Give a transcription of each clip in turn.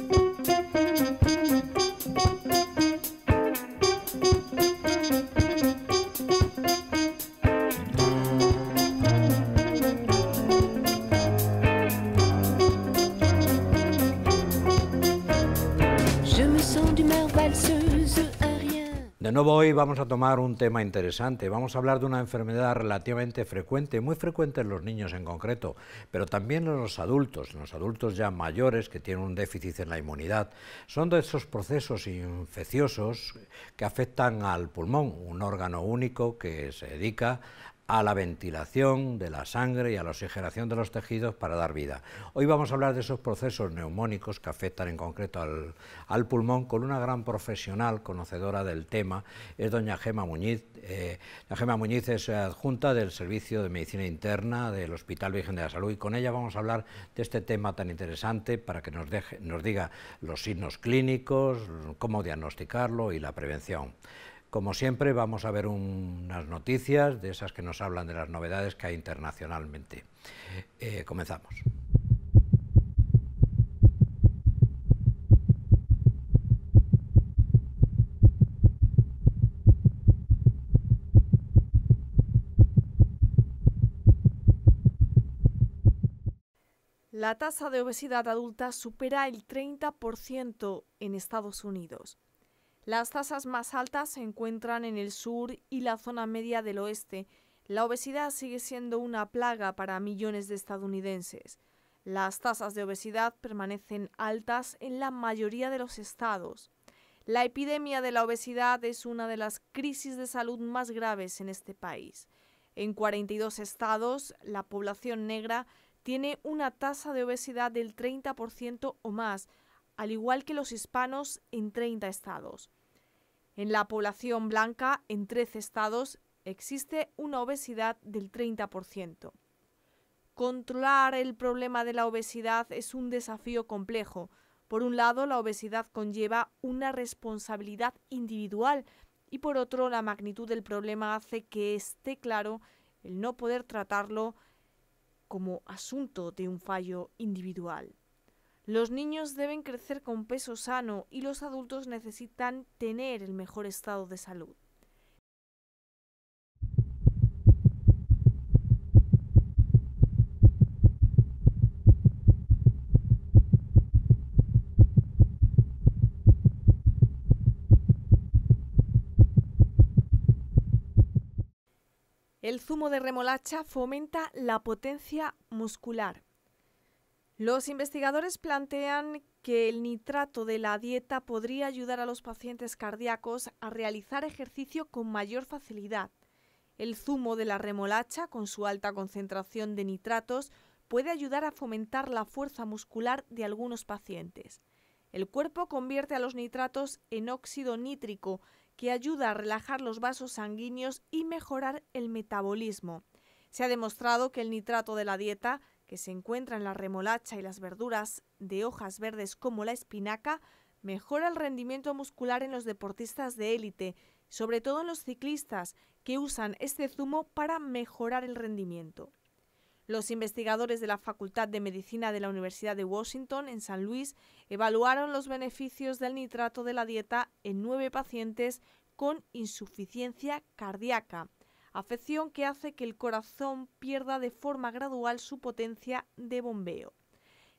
Thank you. hoy vamos a tomar un tema interesante. Vamos a hablar de una enfermedad relativamente frecuente, muy frecuente en los niños en concreto, pero también en los adultos, en los adultos ya mayores que tienen un déficit en la inmunidad. Son de esos procesos infecciosos que afectan al pulmón, un órgano único que se dedica a la ventilación de la sangre y a la oxigenación de los tejidos para dar vida. Hoy vamos a hablar de esos procesos neumónicos que afectan en concreto al, pulmón con una gran profesional conocedora del tema, es doña Gema Muñiz. la eh, Gema Muñiz es adjunta del Servicio de Medicina Interna del Hospital Virgen de la Salud y con ella vamos a hablar de este tema tan interesante para que nos, deje, nos diga los signos clínicos, cómo diagnosticarlo y la prevención. Como siempre, vamos a ver unas noticias de esas que nos hablan de las novedades que hay internacionalmente. Eh, comenzamos. La tasa de obesidad adulta supera el 30% en Estados Unidos. Las tasas más altas se encuentran en el sur y la zona media del oeste. La obesidad sigue siendo una plaga para millones de estadounidenses. Las tasas de obesidad permanecen altas en la mayoría de los estados. La epidemia de la obesidad es una de las crisis de salud más graves en este país. En 42 estados, la población negra tiene una tasa de obesidad del 30% o más, al igual que los hispanos en 30 estados. En la población blanca, en 13 estados, existe una obesidad del 30%. Controlar el problema de la obesidad es un desafío complejo. Por un lado, la obesidad conlleva una responsabilidad individual y por otro, la magnitud del problema hace que esté claro el no poder tratarlo como asunto de un fallo individual. Los niños deben crecer con peso sano y los adultos necesitan tener el mejor estado de salud. El zumo de remolacha fomenta la potencia muscular, los investigadores plantean que el nitrato de la dieta podría ayudar a los pacientes cardíacos a realizar ejercicio con mayor facilidad. El zumo de la remolacha, con su alta concentración de nitratos, puede ayudar a fomentar la fuerza muscular de algunos pacientes. El cuerpo convierte a los nitratos en óxido nítrico, que ayuda a relajar los vasos sanguíneos y mejorar el metabolismo. Se ha demostrado que el nitrato de la dieta que se encuentran la remolacha y las verduras de hojas verdes como la espinaca, mejora el rendimiento muscular en los deportistas de élite, sobre todo en los ciclistas, que usan este zumo para mejorar el rendimiento. Los investigadores de la Facultad de Medicina de la Universidad de Washington en San Luis evaluaron los beneficios del nitrato de la dieta en nueve pacientes con insuficiencia cardíaca afección que hace que el corazón pierda de forma gradual su potencia de bombeo.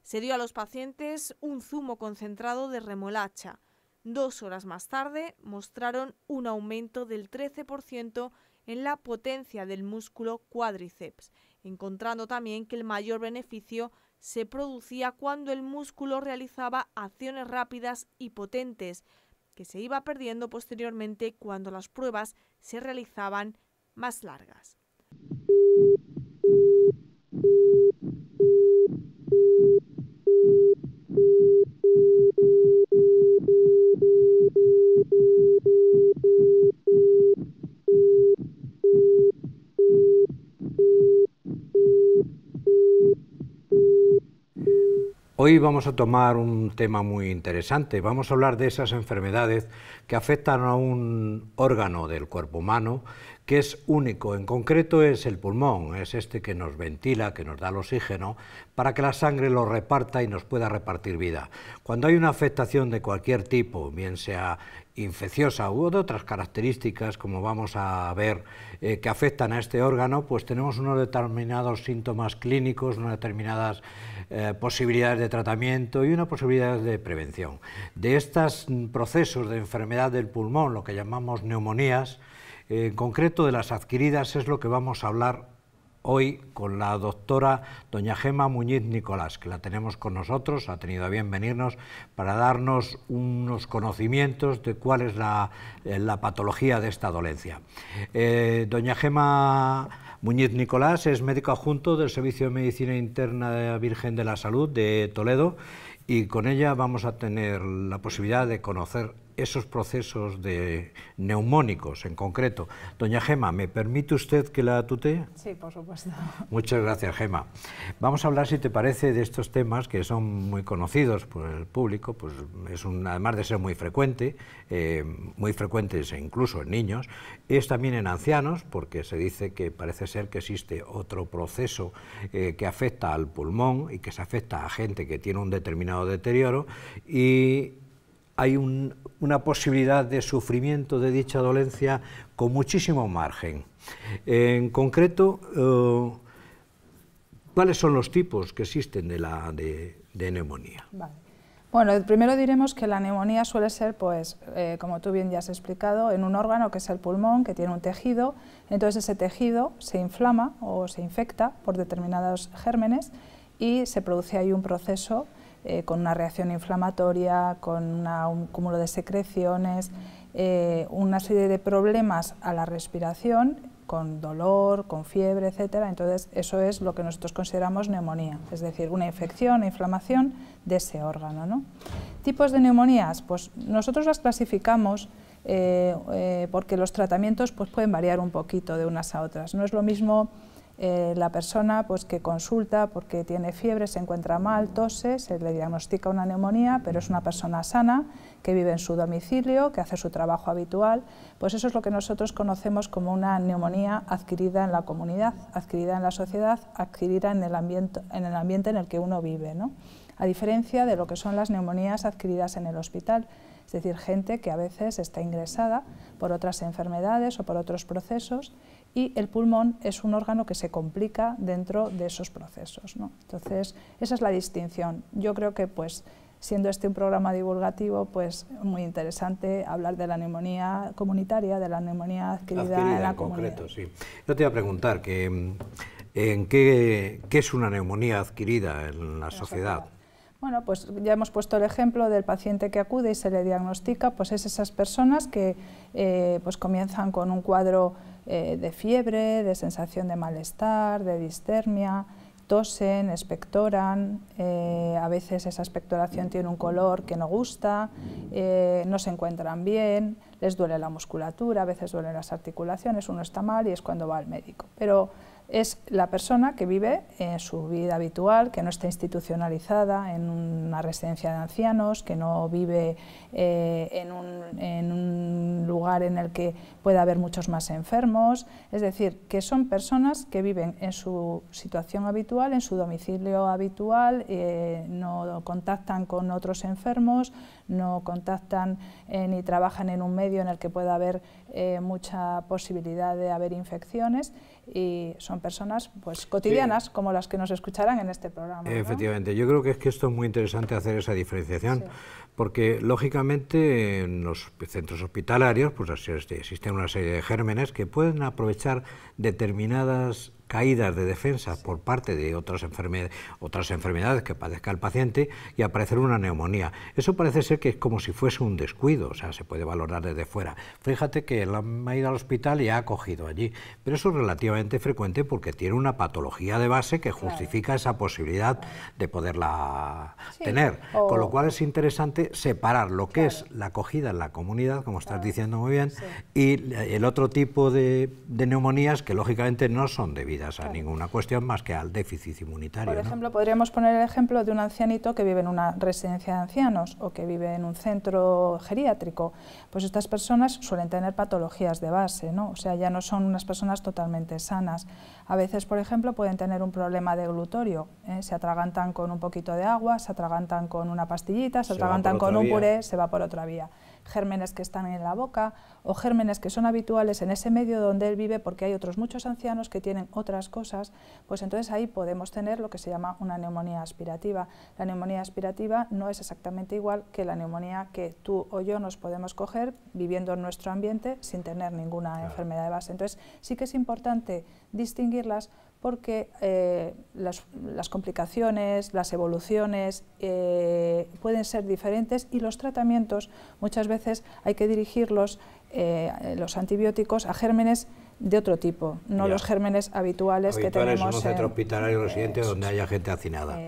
Se dio a los pacientes un zumo concentrado de remolacha. Dos horas más tarde mostraron un aumento del 13% en la potencia del músculo cuádriceps, encontrando también que el mayor beneficio se producía cuando el músculo realizaba acciones rápidas y potentes, que se iba perdiendo posteriormente cuando las pruebas se realizaban más largas. Hoy vamos a tomar un tema muy interesante. Vamos a hablar de esas enfermedades que afectan a un órgano del cuerpo humano que es único, en concreto es el pulmón, es este que nos ventila, que nos da el oxígeno, para que la sangre lo reparta y nos pueda repartir vida. Cuando hay una afectación de cualquier tipo, bien sea infecciosa u otras características, como vamos a ver, eh, que afectan a este órgano, pues tenemos unos determinados síntomas clínicos, unas determinadas eh, posibilidades de tratamiento y una posibilidad de prevención. De estos procesos de enfermedad del pulmón, lo que llamamos neumonías, en concreto, de las adquiridas es lo que vamos a hablar hoy con la doctora doña Gema Muñiz Nicolás, que la tenemos con nosotros, ha tenido a bien venirnos para darnos unos conocimientos de cuál es la, eh, patología de esta dolencia. Eh, doña Gema Muñiz Nicolás es médico adjunto del Servicio de Medicina Interna de la Virgen de la Salud de Toledo y con ella vamos a tener la posibilidad de conocer esos procesos de neumónicos en concreto. Doña Gema, ¿me permite usted que la tutee? Sí, por supuesto. Muchas gracias, Gema. Vamos a hablar, si te parece, de estos temas que son muy conocidos por el público, pues es un, además de ser muy frecuente, eh, muy frecuentes e incluso en niños, es también en ancianos, porque se dice que parece ser que existe otro proceso eh, que afecta al pulmón y que se afecta a gente que tiene un determinado deterioro y hay una posibilidad de sufrimiento de dicha dolencia con muchísimo margen. En concreto, eh, ¿cuáles son los tipos que existen de, la, de, neumonía? Bueno, primero diremos que la neumonía suele ser, pues, eh, como tú bien ya has explicado, en un órgano que es el pulmón, que tiene un tejido, entonces ese tejido se inflama o se infecta por determinados gérmenes y se produce ahí un proceso eh, con una reacción inflamatoria, con un cúmulo de secreciones, eh, una serie de problemas a la respiración con dolor, con fiebre, etcétera. Entonces, eso es lo que nosotros consideramos neumonía, es decir, una infección, o inflamación de ese órgano. ¿no? ¿Tipos de neumonías? Pues nosotros las clasificamos eh, porque los tratamientos pues, pueden variar un poquito de unas a otras. No es lo mismo eh, la persona pues, que consulta porque tiene fiebre, se encuentra mal, tose, se le diagnostica una neumonía, pero es una persona sana, que vive en su domicilio, que hace su trabajo habitual, pues eso es lo que nosotros conocemos como una neumonía adquirida en la comunidad, adquirida en la sociedad, adquirida en el ambiente en el, que uno vive, a diferencia de lo que son las neumonías adquiridas en el hospital, es decir, gente que a veces está ingresada por otras enfermedades o por otros procesos y el pulmón es un órgano que se complica dentro de esos procesos. Entonces, esa es la distinción. Yo creo que pues, siendo este un programa divulgativo, pues muy interesante hablar de la neumonía comunitaria, de la neumonía adquirida, en la comunidad. concreto, Yo te iba a preguntar que mm, en qué, es una neumonía adquirida en la, sociedad. Bueno, pues ya hemos puesto el ejemplo del paciente que acude y se le diagnostica, pues es esas personas que eh, pues comienzan con un cuadro eh, de fiebre, de sensación de malestar, de distermia, tosen, expectoran, eh, a veces esa expectoración tiene un color que no gusta, eh, no se encuentran bien, les duele la musculatura, a veces duelen las articulaciones, uno está mal y es cuando va al médico. Pero es la persona que vive en su vida habitual, que no está institucionalizada en una residencia de ancianos, que no vive eh, en, un, lugar en el que pueda haber muchos más enfermos, es decir, que son personas que viven en su situación habitual, en su domicilio habitual, eh, no contactan con otros enfermos, no contactan eh, ni trabajan en un medio en el que pueda haber mucha posibilidad de haber infecciones y son personas pues cotidianas como las que nos escucharán en este programa. Efectivamente, yo creo que es que esto es muy interesante hacer esa diferenciación porque lógicamente en los centros hospitalarios pues existen una serie de gérmenes que pueden aprovechar determinadas caídas de defensas por parte de otras, otras enfermedades que padezca el paciente y aparecer una neumonía. Eso parece ser que es como si fuese un descuido, o sea, se puede valorar desde fuera. Fíjate que la ha ido al hospital y ha acogido allí, pero eso es relativamente frecuente porque tiene una patología de base que justifica esa posibilidad de poderla tener. Con lo cual es interesante separar lo que es la acogida en la comunidad, como estás diciendo muy bien, y el otro tipo de, de neumonías que lógicamente no son debidas a ninguna cuestión más que al déficit inmunitario. Por ejemplo, podríamos poner el ejemplo de un ancianito que vive en una residencia de ancianos o que vive en un centro geriátrico. Pues estas personas suelen tener patologías de base, ¿no? o sea, ya no son unas personas totalmente sanas. A veces, por ejemplo, pueden tener un problema de glutorio, ¿eh? se atragantan con un poquito de agua, se atragantan con una pastillita, se, atragantan con un puré, se va por otra vía gérmenes que están en la boca o gérmenes que son habituales en ese medio donde él vive porque hay otros muchos ancianos que tienen otras cosas, pues entonces ahí podemos tener lo que se llama una neumonía aspirativa. La neumonía aspirativa no es exactamente igual que la neumonía que tú o yo nos podemos coger viviendo en nuestro ambiente sin tener ninguna enfermedad de base. Entonces sí que es importante distinguirlas porque eh, las, complicaciones, las evoluciones eh, pueden ser diferentes y los tratamientos muchas veces hay que dirigirlos, eh, los antibióticos, a gérmenes de otro tipo, no los gérmenes habituales, que tenemos. en un centro donde haya gente hacinada.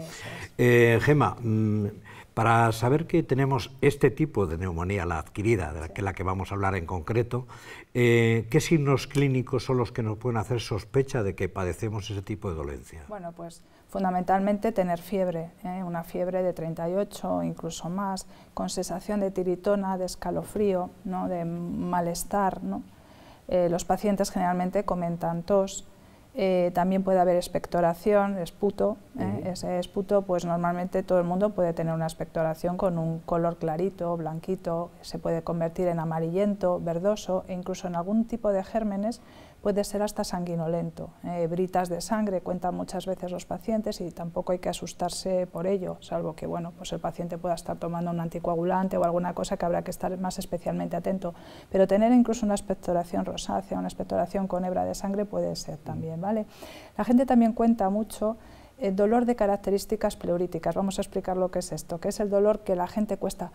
Gema, mm, para saber que tenemos este tipo de neumonía, la adquirida, de la que, la que vamos a hablar en concreto, eh, ¿qué signos clínicos son los que nos pueden hacer sospecha de que padecemos ese tipo de dolencia? Bueno, pues fundamentalmente tener fiebre, ¿eh? una fiebre de 38 o incluso más, con sensación de tiritona, de escalofrío, ¿no? de malestar. ¿no? Eh, los pacientes generalmente comentan tos, eh, también puede haber expectoración, esputo. ¿eh? ese esputo, pues normalmente todo el mundo puede tener una expectoración con un color clarito, blanquito, se puede convertir en amarillento, verdoso e incluso en algún tipo de gérmenes puede ser hasta sanguinolento. Eh, britas de sangre cuentan muchas veces los pacientes y tampoco hay que asustarse por ello, salvo que bueno, pues el paciente pueda estar tomando un anticoagulante o alguna cosa que habrá que estar más especialmente atento. Pero tener incluso una expectoración rosácea, una expectoración con hebra de sangre puede ser mm. también. ¿vale? La gente también cuenta mucho el dolor de características pleuríticas. Vamos a explicar lo que es esto, que es el dolor que la gente cuesta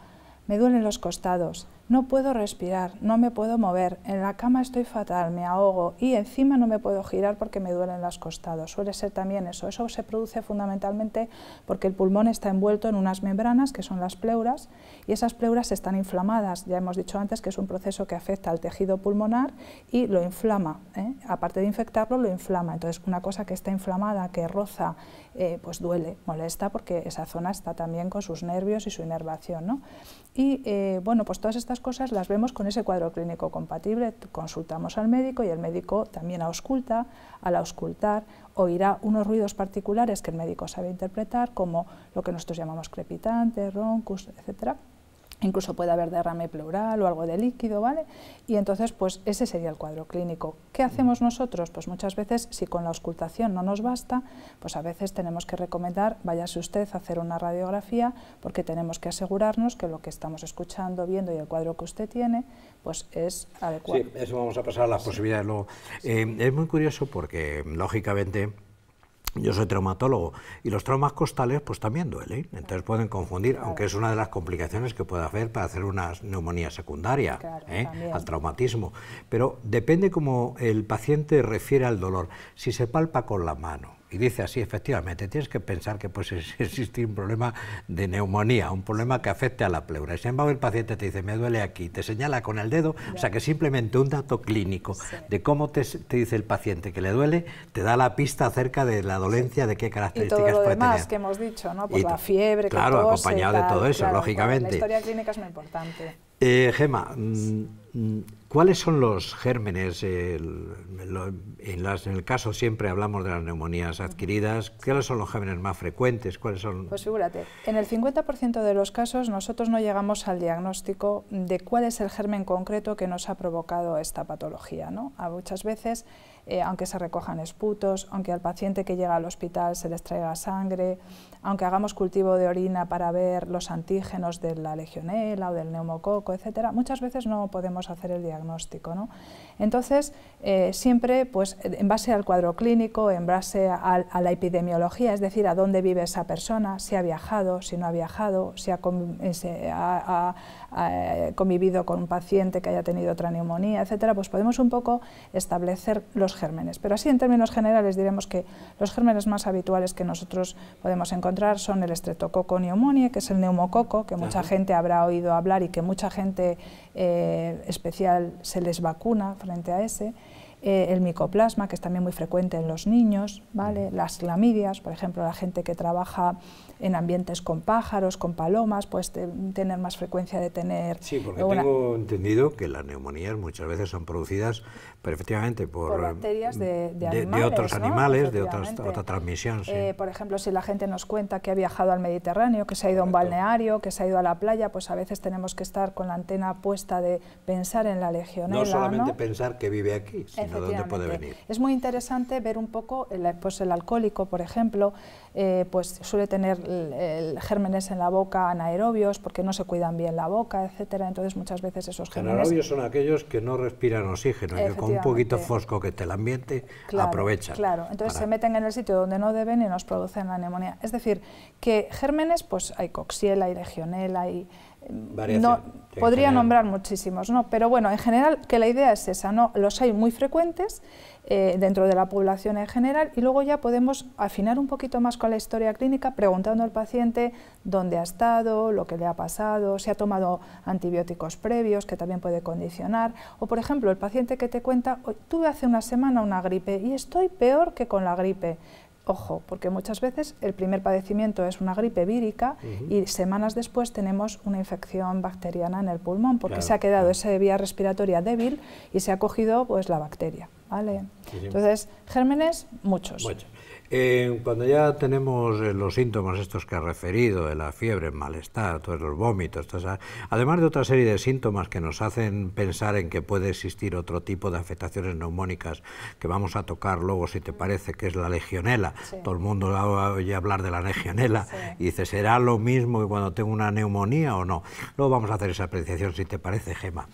me duelen los costados, no puedo respirar, no me puedo mover, en la cama estoy fatal, me ahogo y encima no me puedo girar porque me duelen los costados. Suele ser también eso. Eso se produce fundamentalmente porque el pulmón está envuelto en unas membranas que son las pleuras y esas pleuras están inflamadas. Ya hemos dicho antes que es un proceso que afecta al tejido pulmonar y lo inflama. ¿eh? Aparte de infectarlo, lo inflama. Entonces, una cosa que está inflamada, que roza, eh, pues duele, molesta porque esa zona está también con sus nervios y su inervación. Y eh, bueno, pues todas estas cosas las vemos con ese cuadro clínico compatible. Consultamos al médico y el médico también ausculta. Al auscultar oirá unos ruidos particulares que el médico sabe interpretar, como lo que nosotros llamamos crepitante roncus, etcétera incluso puede haber derrame pleural o algo de líquido, ¿vale? Y entonces, pues ese sería el cuadro clínico. ¿Qué hacemos nosotros? Pues muchas veces, si con la auscultación no nos basta, pues a veces tenemos que recomendar, váyase usted a hacer una radiografía, porque tenemos que asegurarnos que lo que estamos escuchando, viendo y el cuadro que usted tiene, pues es adecuado. Sí, eso vamos a pasar a las posibilidades luego. Eh, es muy curioso porque, lógicamente, yo soy traumatólogo y los traumas costales pues también duelen, entonces pueden confundir, aunque es una de las complicaciones que puede haber para hacer una neumonía secundaria ¿eh? al traumatismo. Pero depende cómo el paciente refiere al dolor. Si se palpa con la mano, y dice así, efectivamente, tienes que pensar que pues, existe un problema de neumonía, un problema que afecte a la pleura. Y sin embargo, el paciente te dice, me duele aquí, te señala con el dedo, o sea que simplemente un dato clínico de cómo te, dice el paciente que le duele, te da la pista acerca de la dolencia, de qué características y todo lo puede demás que hemos dicho, ¿no? Por la fiebre, Claro, acompañado de todo eso, lógicamente. La historia clínica es muy importante. Eh, Gema, mm, mm, ¿Cuáles son los gérmenes? en, las, en, el caso siempre hablamos de las neumonías adquiridas. ¿Cuáles son los gérmenes más frecuentes? ¿Cuáles son? Pues figúrate, en el 50% de los casos nosotros no llegamos al diagnóstico de cuál es el germen concreto que nos ha provocado esta patología. ¿no? A muchas veces eh, aunque se recojan esputos, aunque al paciente que llega al hospital se le traiga sangre, aunque hagamos cultivo de orina para ver los antígenos de la legionela o del neumococo, etcétera, muchas veces no podemos hacer el diagnóstico. ¿no? Entonces, eh, siempre pues, en base al cuadro clínico, en base a, la epidemiología, es decir, a dónde vive esa persona, si ha viajado, si no ha viajado, si ha, ha eh, convivido con un paciente que haya tenido otra neumonía, etcétera, pues podemos un poco establecer los gérmenes. Pero así en términos generales diremos que los gérmenes más habituales que nosotros podemos encontrar son el estreptococo pneumoniae, que es el neumococo, que mucha gente habrá oído hablar y que mucha gente eh, especial se les vacuna frente a ese. Eh, el micoplasma, que es también muy frecuente en los niños, ¿vale? las clamidias, por ejemplo, la gente que trabaja en ambientes con pájaros, con palomas, pues tener más frecuencia de tener... Sí, porque tengo entendido que las neumonías muchas veces son producidas perfectamente por, por bacterias de, animales, de, otros animales, de otra transmisión. Sí. Eh, por ejemplo, si la gente nos cuenta que ha viajado al Mediterráneo, que se ha ido a un balneario, que se ha ido a la playa, pues a veces tenemos que estar con la antena puesta de pensar en la legionela. No solamente pensar que vive aquí, sino dónde puede venir. Es muy interesante ver un poco pues el alcohólico, por ejemplo, eh, pues suele tener gérmenes en la boca anaerobios porque no se cuidan bien la boca, etcétera. Entonces muchas veces esos gérmenes... Anaerobios son aquellos que no respiran oxígeno, que con un poquito fosco que te el ambiente aprovechan. Claro, entonces se meten en el sitio donde no deben y nos producen la neumonía. Es decir, que gérmenes pues hay coxiela, hay legionela, hay... Mm, no, podría nombrar muchísimos, ¿no? pero bueno, en general que la idea es esa, ¿no? los hay muy frecuentes eh, dentro de la población en general y luego ya podemos afinar un poquito más con la historia clínica preguntando al paciente dónde ha estado, lo que le ha pasado, si ha tomado antibióticos previos que también puede condicionar o por ejemplo el paciente que te cuenta tuve hace una semana una gripe y estoy peor que con la gripe ojo, porque muchas veces el primer padecimiento es una gripe vírica y semanas después tenemos una infección bacteriana en el pulmón, porque se ha quedado esa vía respiratoria débil y se ha cogido pues, la bacteria. ¿vale? Entonces, gérmenes, Muchos. Eh, cuando ya tenemos eh, los síntomas estos que ha referido, de la fiebre, el malestar, todos los vómitos, además de otra serie de síntomas que nos hacen pensar en que puede existir otro tipo de afectaciones neumónicas que vamos a tocar luego, si te parece, que es la legionela. Todo el mundo oye hablar de la legionela y dice, ¿será lo mismo que cuando tengo una neumonía o no? Luego vamos a hacer esa apreciación, si te parece, Gema.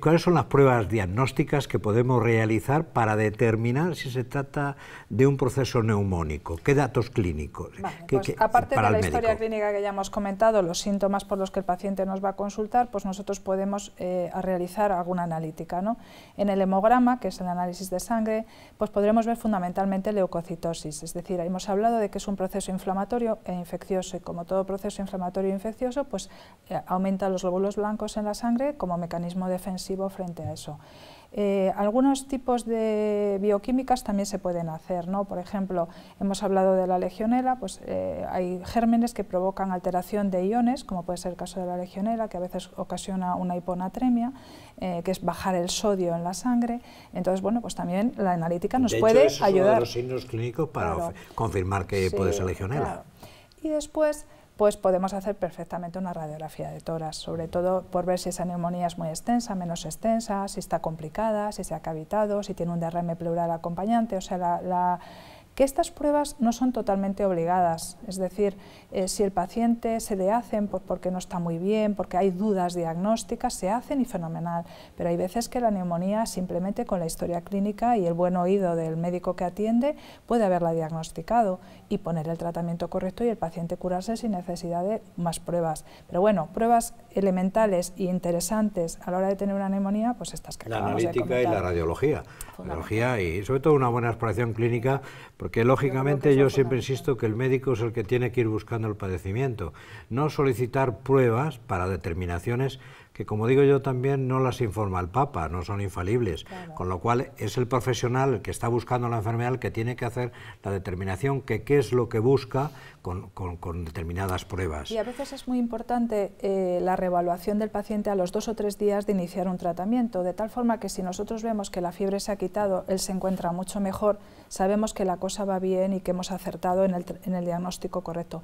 ¿Cuáles son las pruebas diagnósticas que podemos realizar para determinar si se trata de un proceso neumónico? ¿Qué datos clínicos? Pues aparte de la historia clínica que ya hemos comentado, los síntomas por los que el paciente nos va a consultar, pues nosotros podemos eh, realizar alguna analítica. ¿no? En el hemograma, que es el análisis de sangre, pues podremos ver fundamentalmente leucocitosis, es decir, hemos hablado de que es un proceso inflamatorio e infeccioso y como todo proceso inflamatorio e infeccioso, pues eh, aumenta los glóbulos blancos en la sangre como mecanismo defensivo frente a eso. Eh, algunos tipos de bioquímicas también se pueden hacer, ¿no? por ejemplo, hemos hablado de la legionela, pues eh, hay gérmenes que provocan alteración de iones, como puede ser el caso de la legionela, que a veces ocasiona una hiponatremia, eh, que es bajar el sodio en la sangre, entonces bueno, pues también la analítica nos puede hecho, ayudar. Es uno los signos clínicos para confirmar que puede ser legionela. Y después pues podemos hacer perfectamente una radiografía de toras, sobre todo por ver si esa neumonía es muy extensa, menos extensa, si está complicada, si se ha cavitado, si tiene un derrame pleural acompañante, o sea, la que estas pruebas no son totalmente obligadas, es decir, eh, si el paciente se le hacen porque no está muy bien, porque hay dudas diagnósticas, se hacen y fenomenal, pero hay veces que la neumonía simplemente con la historia clínica y el buen oído del médico que atiende puede haberla diagnosticado y poner el tratamiento correcto y el paciente curarse sin necesidad de más pruebas. Pero bueno, pruebas elementales e interesantes a la hora de tener una neumonía, pues estas que La analítica y la radiología. La radiología y sobre todo una buena exploración clínica porque lógicamente yo siempre insisto que el médico es el que tiene que ir buscando el padecimiento, no solicitar pruebas para determinaciones que como digo yo también no las informa el Papa, no son infalibles, con lo cual es el profesional que está buscando la enfermedad el que tiene que hacer la determinación que qué es lo que busca con, determinadas pruebas. Y a veces es muy importante eh, la reevaluación del paciente a los dos o tres días de iniciar un tratamiento, de tal forma que si nosotros vemos que la fiebre se ha quitado, él se encuentra mucho mejor, sabemos que la cosa va bien y que hemos acertado en el, en el diagnóstico correcto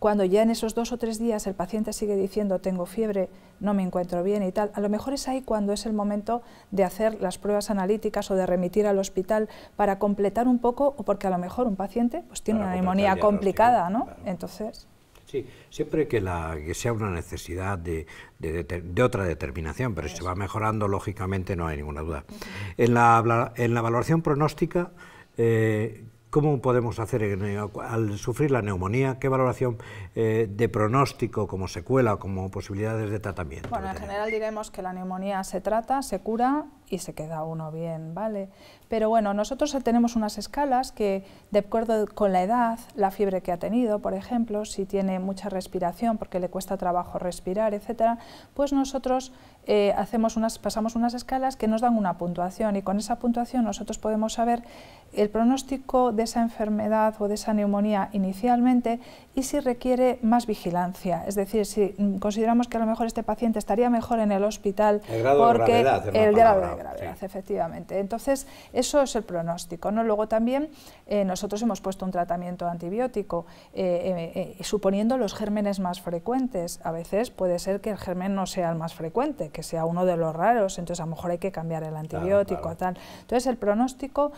cuando ya en esos dos o tres días el paciente sigue diciendo tengo fiebre, no me encuentro bien y tal, a lo mejor es ahí cuando es el momento de hacer las pruebas analíticas o de remitir al hospital para completar un poco o porque a lo mejor un paciente pues tiene una neumonía complicada, ¿no? Entonces... Sí, siempre que, la, que sea una necesidad de, otra determinación, pero si se va mejorando, lógicamente no hay ninguna duda. en, la, en la valoración pronóstica, eh, ¿Cómo podemos hacer eh, al sufrir la neumonía? ¿Qué valoración eh, de pronóstico como secuela como posibilidades de tratamiento? Bueno, en general diremos que la neumonía se trata, se cura y se queda uno bien, ¿vale? Pero bueno, nosotros tenemos unas escalas que, de acuerdo con la edad, la fiebre que ha tenido, por ejemplo, si tiene mucha respiración porque le cuesta trabajo respirar, etcétera, pues nosotros eh, hacemos unas, pasamos unas escalas que nos dan una puntuación y con esa puntuación nosotros podemos saber el pronóstico de esa enfermedad o de esa neumonía inicialmente y si requiere más vigilancia. Es decir, si mm, consideramos que a lo mejor este paciente estaría mejor en el hospital porque el, de la sí. efectivamente. Entonces, eso es el pronóstico. ¿no? Luego también eh, nosotros hemos puesto un tratamiento antibiótico, eh, eh, suponiendo los gérmenes más frecuentes. A veces puede ser que el germen no sea el más frecuente, que sea uno de los raros, entonces a lo mejor hay que cambiar el antibiótico. Entonces, el pronóstico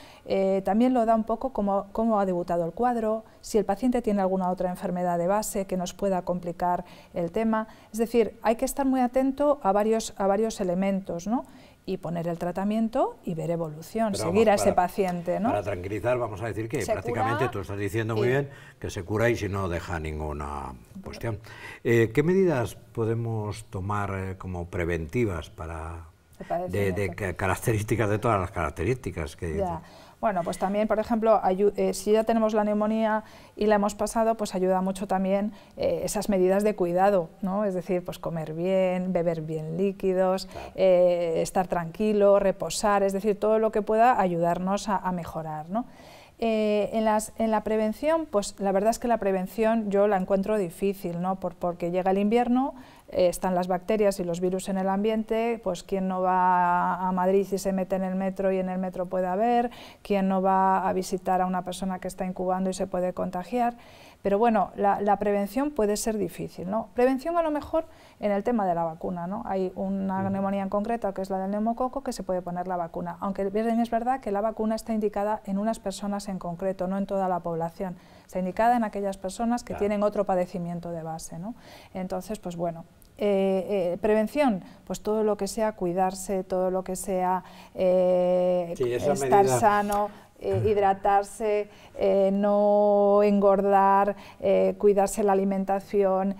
también lo da un poco cómo, ha debutado el cuadro, si el paciente tiene alguna otra enfermedad de base que nos pueda complicar el tema. Es decir, hay que estar muy atento a varios, a varios elementos. ¿no? y poner el tratamiento y ver evolución, seguir a ese paciente. ¿no? Para tranquilizar, vamos a decir que prácticamente tú estás diciendo muy bien que se cura y si no deja ninguna cuestión. Eh, ¿Qué medidas podemos tomar eh, como preventivas para de, características, de todas las características que... Bueno, pues también, por ejemplo, eh, si ya tenemos la neumonía y la hemos pasado, pues ayuda mucho también eh, esas medidas de cuidado, ¿no? Es decir, pues comer bien, beber bien líquidos, eh, estar tranquilo, reposar, es decir, todo lo que pueda ayudarnos a, mejorar, ¿no? en, la prevención, pues la verdad es que la prevención yo la encuentro difícil, ¿no? porque llega el invierno, eh, están las bacterias y los virus en el ambiente, pues quién no va a Madrid y se mete en el metro y en el metro puede haber, quién no va a visitar a una persona que está incubando y se puede contagiar. Pero bueno, la, prevención puede ser difícil. ¿no? Prevención a lo mejor en el tema de la vacuna. ¿no? Hay una mm. neumonía en concreto, que es la del neumococo, que se puede poner la vacuna. Aunque bien es verdad que la vacuna está indicada en unas personas en concreto, no en toda la población. Está indicada en aquellas personas que tienen otro padecimiento de base. ¿no? Entonces, pues bueno, eh, eh, prevención, pues todo lo que sea cuidarse, todo lo que sea eh, estar sano, eh, hidratarse, eh, no engordar, eh, cuidarse la alimentación,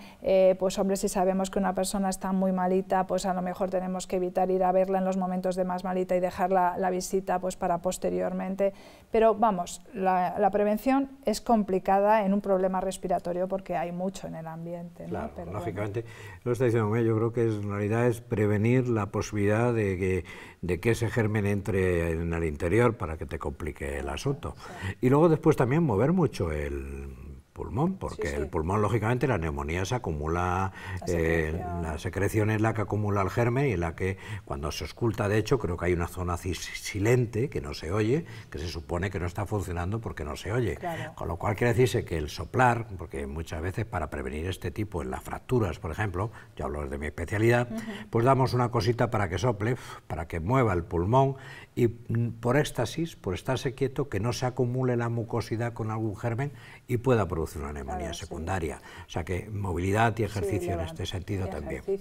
pues hombre, si sabemos que una persona está muy malita, pues a lo mejor tenemos que evitar ir a verla en los momentos de más malita y dejar la, la visita pues para posteriormente. Pero vamos, la, prevención es complicada en un problema respiratorio porque hay mucho en el ambiente. Claro, lógicamente, lo está diciendo, yo creo que es, en realidad es prevenir la posibilidad de que, de que ese germen entre en el interior para que te complique el asunto. Y luego después también mover mucho el, pulmón, porque el pulmón, lógicamente, la neumonía se acumula, eh, la secreción. es la que acumula el germen y la que cuando se oculta, de hecho, creo que hay una zona silente que no se oye, que se supone que no está funcionando porque no se oye. Con lo cual quiere decirse que el soplar, porque muchas veces para prevenir este tipo, en las fracturas, por ejemplo, yo hablo de mi especialidad, pues damos una cosita para que sople, para que mueva el pulmón y mm, por éxtasis, por estarse quieto, que no se acumule la mucosidad con algún germen y pueda producir una neumonía secundaria. O sea que movilidad y ejercicio en este sentido también. Eh,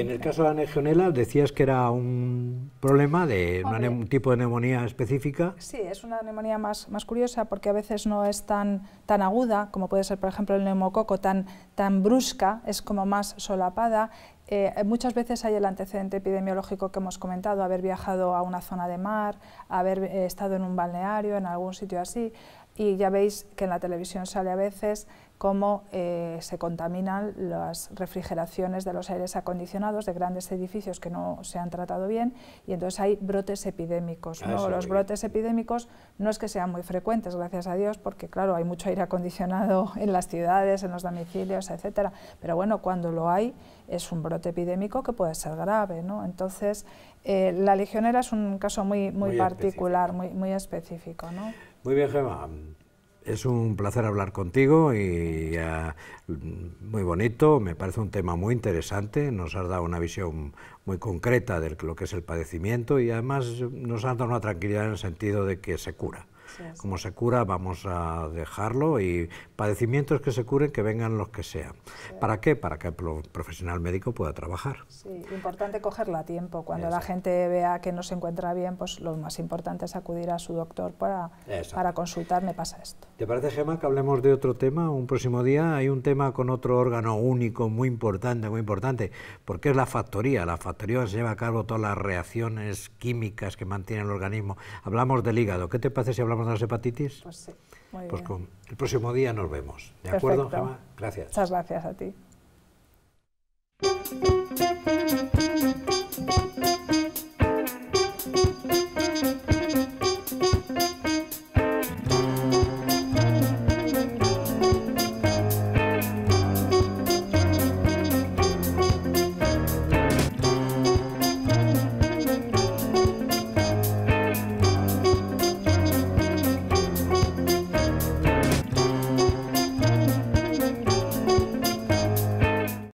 en el caso de la legionela decías que era un problema de un tipo de neumonía específica. Sí, es una neumonía más, más curiosa porque a veces no es tan, tan aguda como puede ser, por ejemplo, el neumococo, tan, tan brusca, es como más solapada eh, muchas veces hay el antecedente epidemiológico que hemos comentado, haber viajado a una zona de mar, haber eh, estado en un balneario, en algún sitio así y ya veis que en la televisión sale a veces cómo eh, se contaminan las refrigeraciones de los aires acondicionados de grandes edificios que no se han tratado bien y entonces hay brotes epidémicos. Ah, los brotes epidémicos no es que sean muy frecuentes, gracias a Dios, porque claro, hay mucho aire acondicionado en las ciudades, en los domicilios, etcétera, pero bueno, cuando lo hay es un brote epidémico que puede ser grave. Entonces, eh, la legionera es un caso muy, muy, particular, muy, muy específico. ¿no? Muy bien, Gemma. Es un placer hablar contigo y eh, muy bonito, me parece un tema muy interesante, nos has dado una visión muy concreta de lo que es el padecimiento y además nos has dado una tranquilidad en el sentido de que se cura. Como se cura, vamos a dejarlo y padecimientos que se curen, que vengan los que sean. ¿Para qué? Para que el profesional médico pueda trabajar. Sí, importante cogerla a tiempo. Cuando la gente vea que no se encuentra bien, pues lo más importante es acudir a su doctor para, para consultar, me pasa esto. ¿Te parece, Gemma, que hablemos de otro tema un próximo día? Hay un tema con otro órgano único, muy importante, muy importante, porque es la factoría. La factoría se lleva a cabo todas las reacciones químicas que mantiene el organismo. Hablamos del hígado. ¿Qué te parece si hablamos con las hepatitis? Pues sí. pues Con, el próximo día nos vemos. ¿De acuerdo, Gemma? Gracias. Muchas gracias a ti.